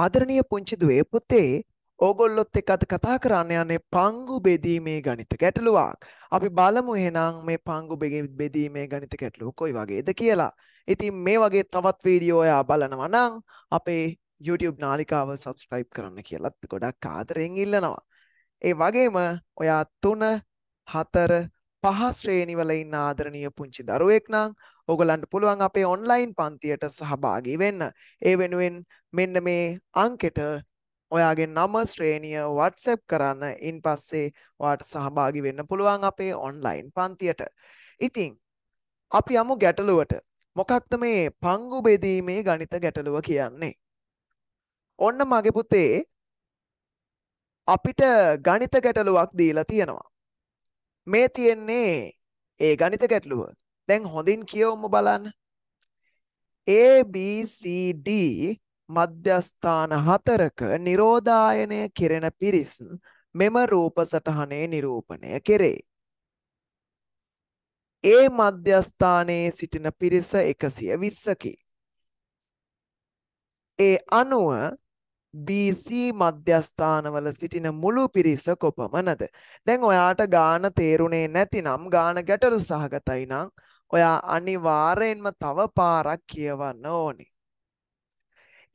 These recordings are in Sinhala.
ආදරණීය පුංචි දුවේ පුතේ ඕගොල්ලොත් එක්ක අද කතා කරන්න යන්නේ පංගු බෙදීමේ ගණිත ගැටලුවක්. අපි බලමු එහෙනම් මේ පංගු බෙදීමේ ගණිත ගැටලුව කොයි වගේද කියලා. ඉතින් මේ වගේ තවත් වීඩියෝ ඔයා බලනවා නම් අපේ YouTube නාලිකාව subscribe කරන්න කියලත් ගොඩක් ආදරෙන් ඉල්ලනවා. ඒ වගේම ඔයා 3 4 පහ ශ්‍රේණිවල ඉන්න ආදරණීය පුංචි දරුවෙක් නම් ඕගලන්ට පුළුවන් අපේ ඔන්ලයින් පන්තියට සහභාගී වෙන්න. ඒ වෙනුවෙන් මෙන්න මේ අංකෙට ඔයාගේ නම ශ්‍රේණිය WhatsApp කරන්න ඉන් පස්සේ ඔයාට සහභාගී වෙන්න පුළුවන් අපේ ඔන්ලයින් පන්තියට. ඉතින් අපි යමු ගැටලුවට. මොකක්ද මේ පංගු බෙදීමේ ගණිත ගැටලුව කියන්නේ? ඔන්න මගේ පුතේ අපිට ගණිත ගැටලුවක් දීලා තියෙනවා. මේ තියෙන්නේ ඒ ගණිත ගැටලුව. දැන් හොඳින් කියවමු බලන්න. A B C D මධ්‍යස්ථාන හතරක නිරෝධායනය කෙරෙන පිරිස් මෙම රූප සටහනේ නිරූපණය කෙරේ. ඒ මධ්‍යස්ථානයේ සිටින පිරිස 120කි. ඒ අනුව BC මධ්‍යස්ථානවල සිටින මුළු පිරිස කොපමණද. දැන් ඔයාට ගාන තේරුණේ නැතිනම් ගාන ගැටලු සහගතයි නම් ඔයා අනිවාර්යෙන්ම තව පාරක් කියවන්න ඕනි.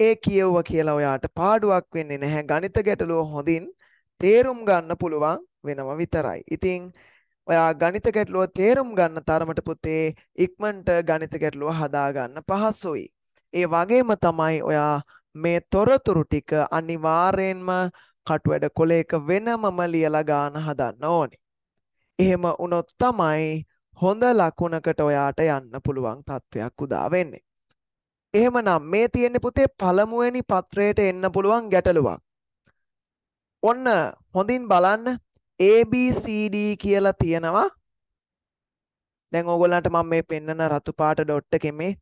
ඒ කියව්ව කියලා ඔයාට පාඩුවක් වෙන්නේ නැහැ ගණිත ගැටලුව හොඳින් තේරුම් ගන්න පුළුවන් වෙනව විතරයි. ඉතින් ඔයා ගණිත ගැටලුව තේරුම් ගන්න තරමට පුතේ ඉක්මනට ගණිත ගැටලුව හදාගන්න පහසුයි. ඒ වගේම තමයි ඔයා මේ තොරතුරු ටික අනිවාර්යෙන්ම කටුවැඩ කොලේක වෙනමම ලියලා ගාන හදන්න ඕනි. එහෙම උනොත් තමයි හොඳ ලකුණකට ඔයාට යන්න පුළුවන් තත්ත්වයක් උදා වෙන්නේ. එහෙමනම් මේ තියෙන්නේ පුතේ පළමුවෙනි පත්‍රයට එන්න පුළුවන් ගැටලුවක්. ඔන්න හොඳින් බලන්න ABCD කියලා තියෙනවා. දැන් ඕගොල්ලන්ට මම මේ පෙන්වන රතු පාට ඩොට් එකේ මේ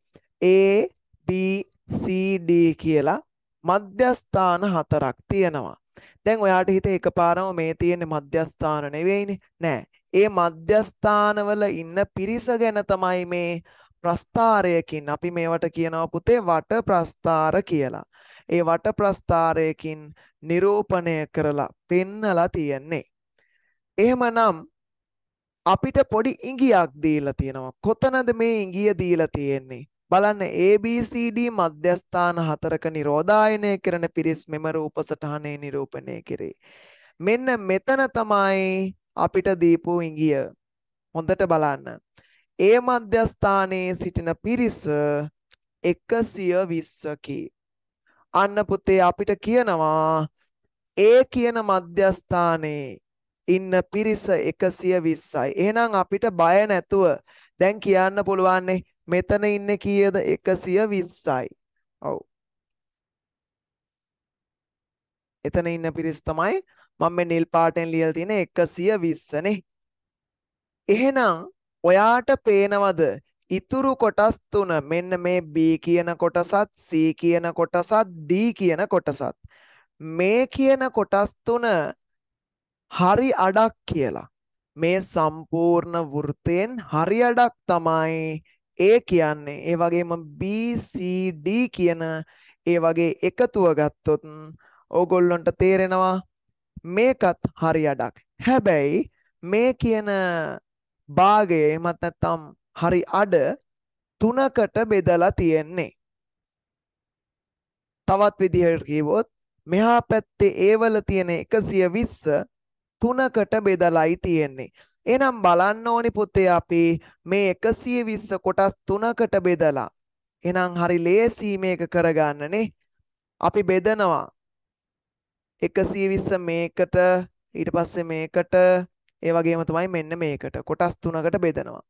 A B CD කියලා මධ්‍යස්ථාන හතරක් තියෙනවා. දැන් ඔයාට හිතේ එකපාරම මේ තියෙන මධ්‍යස්ථාන නෙවෙයිනේ. නෑ. ඒ මධ්‍යස්ථානවල ඉන්න පිරිස ගැන තමයි මේ ප්‍රස්ථාරයකින් අපි මේවට කියනවා පුතේ වට ප්‍රස්ථාර කියලා. ඒ වට ප්‍රස්ථාරයකින් නිරූපණය කරලා පෙන්නලා තියෙන්නේ. එහෙමනම් අපිට පොඩි ඉඟියක් දීලා තියෙනවා. කොතනද මේ ඉඟිය දීලා තියෙන්නේ? බලන්න ABCD මධ්‍යස්ථාන හතරක නිරෝධායනය කරන පිරිස් මෙම රූප සටහනේ නිරූපණය කෙරේ. මෙන්න මෙතන තමයි අපිට දීපු ඉඟිය. හොඳට බලන්න. ඒ මධ්‍යස්ථානයේ සිටින පිරිස 120කි. අන්න පුතේ අපිට කියනවා ඒ කියන මධ්‍යස්ථානයේ ඉන්න පිරිස 120යි. එහෙනම් අපිට බය නැතුව දැන් කියන්න පුළුවන්නේ මෙතන ඉන්නේ කීයද 120යි. ඔව්. එතන ඉන්න පිරිස තමයි මම මේ නිල් පාටෙන් ලියලා තියෙන 120 නේ. එහෙනම් ඔයාට පේනවද ඉතුරු කොටස් තුන මෙන්න මේ B කියන කොටසත් C කියන කොටසත් D කියන කොටසත් මේ කියන කොටස් තුන හරි අඩක් කියලා මේ සම්පූර්ණ වෘතයෙන් හරි අඩක් තමයි A කියන්නේ ඒ වගේම B C D කියන ඒ වගේ එකතුව ගත්තොත් ඕගොල්ලොන්ට තේරෙනවා මේකත් හරි අඩක්. හැබැයි මේ කියන භාගය එමත් නැත්නම් හරි අඩ තුනකට බෙදලා තියෙන්නේ. තවත් විදිහට කිව්වොත් මෙහා පැත්තේ ඒවල තියෙන 120 තුනකට බෙදලායි තියෙන්නේ. එහෙනම් බලන්න ඕනි පුතේ අපි මේ 120 කොටස් තුනකට බෙදලා. එහෙනම් හරි ලේසි මේක කරගන්නනේ. අපි බෙදනවා. 120 මේකට ඊට පස්සේ මේකට ඒ වගේම තමයි මෙන්න මේකට කොටස් තුනකට බෙදනවා.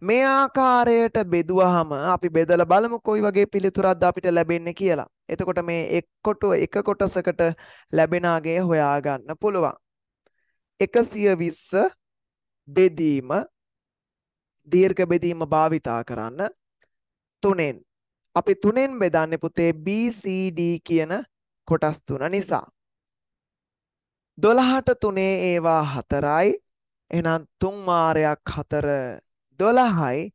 මේ ආකාරයට බෙදුවහම අපි බෙදලා බලමු කොයි වගේ පිළිතුරක්ද අපිට ලැබෙන්නේ කියලා. එතකොට මේ එක් කොට එක කොටසකට ලැබෙන අගේ හොයාගන්න පුළුවන්. 120 බෙදීම දීර්ඝ බෙදීම භාවිතා කරන්න තුනෙන් අපි තුනෙන් බෙදන්නේ පුතේ B C D කියන කොටස් තුන නිසා 12ට තුනේ ඒවා හතරයි එහෙනම් තුන් මාරයක් හතර 12යි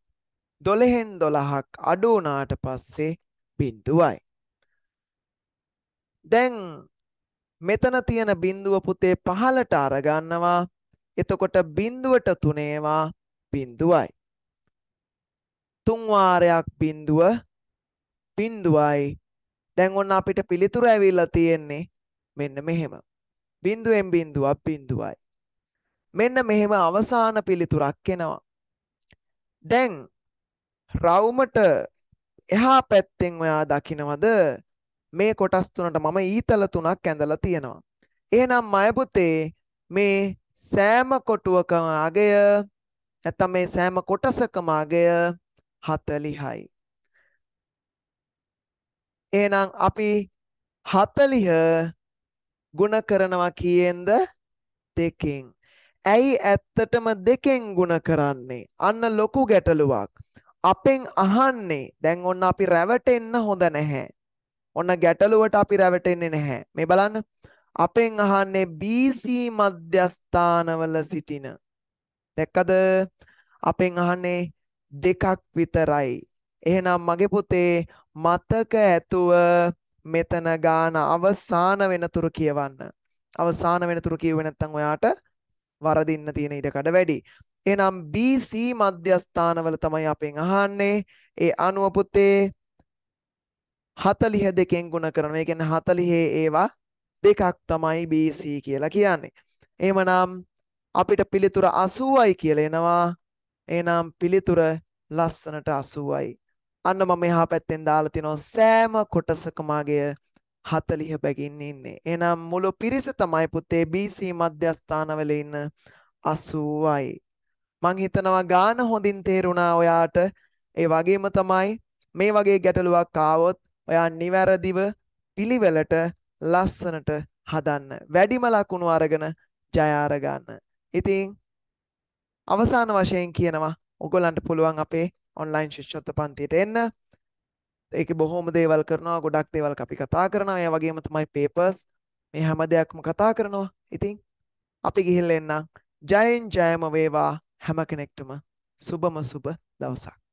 12න් 12ක් අඩු වුණාට පස්සේ බිඳුවයි දැන් මෙතන තියෙන බිඳුව පුතේ පහලට අරගන්නවා එතකොට බිඳුවට තුනේවා බිඳුවයි. තුන්වාරයක් බිඳුව බිඳුවයි දැන් ඔන්න අපිට පිළිතුර ඇවිල්ලා තියෙන්නේ මෙන්න මෙහෙම. බිඳුවෙන් බිඳුවක් බිඳුවයි. මෙන්න මෙහෙම අවසාන පිළිතුරක් එනවා. දැන් රවුමට එහා පැත්තෙන් ඔයා දකිනවද මේ කොටස් තුනට මම ඊතල තුනක් ඇඳලා තියෙනවා. එහෙනම් මයපුතේ මේ සෑම කොටුවකම අගය නැත්නම් මේ සෑම කොටසකම අගය 40යි. එහෙනම් අපි 40 ගුණ කරනවා කියෙන්ද දෙකෙන්. ඇයි ඇත්තටම දෙකෙන් ගුණ කරන්නේ? අන්න ලොකු ගැටලුවක්. අපෙන් අහන්නේ දැන් ඔන්න අපි රැවටෙන්න හොඳ නැහැ. ඔන්න ගැටලුවට අපි රැවටෙන්නේ නැහැ. මේ බලන්න අපෙන් අහන්නේ BC මධ්‍යස්ථානවල සිටින. දැක්කද? අපෙන් අහන්නේ දෙකක් විතරයි. එහෙනම් මගේ පුතේ මතක ඇතුව මෙතන ගාන අවසාන වෙනතුරු කියවන්න. අවසාන වෙනතුරු කියුවේ නැත්නම් ඔයාට වරදින්න තියෙන ඉඩකඩ වැඩි. එහෙනම් BC මධ්‍යස්ථානවල තමයි අපෙන් අහන්නේ. ඒ අනුව පුතේ 42 කින් ගුණ කරනවා. ඒ කියන්නේ 40 ඒවා දෙකක් තමයි BC කියලා කියන්නේ. එහෙමනම් අපිට පිළිතුර 80යි කියලා එනවා. එහෙනම් පිළිතුර ලස්සනට 80යි. අන්න මම එහා පැත්තෙන් දාලා තිනවා සෑම කොටසකම අගය 40 බැගින් ඉන්නේ. එහෙනම් මුළු පිරිස තමයි පුතේ BC මධ්‍යස්ථානවල ඉන්න 80යි. මං හිතනවා ගාන හොඳින් තේරුණා ඔයාට. ඒ වගේම තමයි මේ වගේ ගැටලුවක් ආවොත් ඔයා නිවැරදිව පිළිවෙලට ලස්සනට හදන්න වැඩිම ලකුණු අරගෙන ජයාර ගන්න. ඉතින් අවසාන වශයෙන් කියනවා ඔගොලන්ට පුළුවන් අපේ ඔන්ලයින් ශිෂ්ෂොත්ත පන්තියට එන්න ඒක බොහොම දේවල් කරනවා ගොඩක් දේවල් අපි කතා කරනවා ඒ වගේම තමයි පේපර්ස් මේ හැම දෙයක්ම කතා කරනවා ඉතින් අපි ගිහිල්ල එන්නම් ජයෙන් ජයම වේවා හැම කෙනෙක්ටම සුබම සුබ දවසක්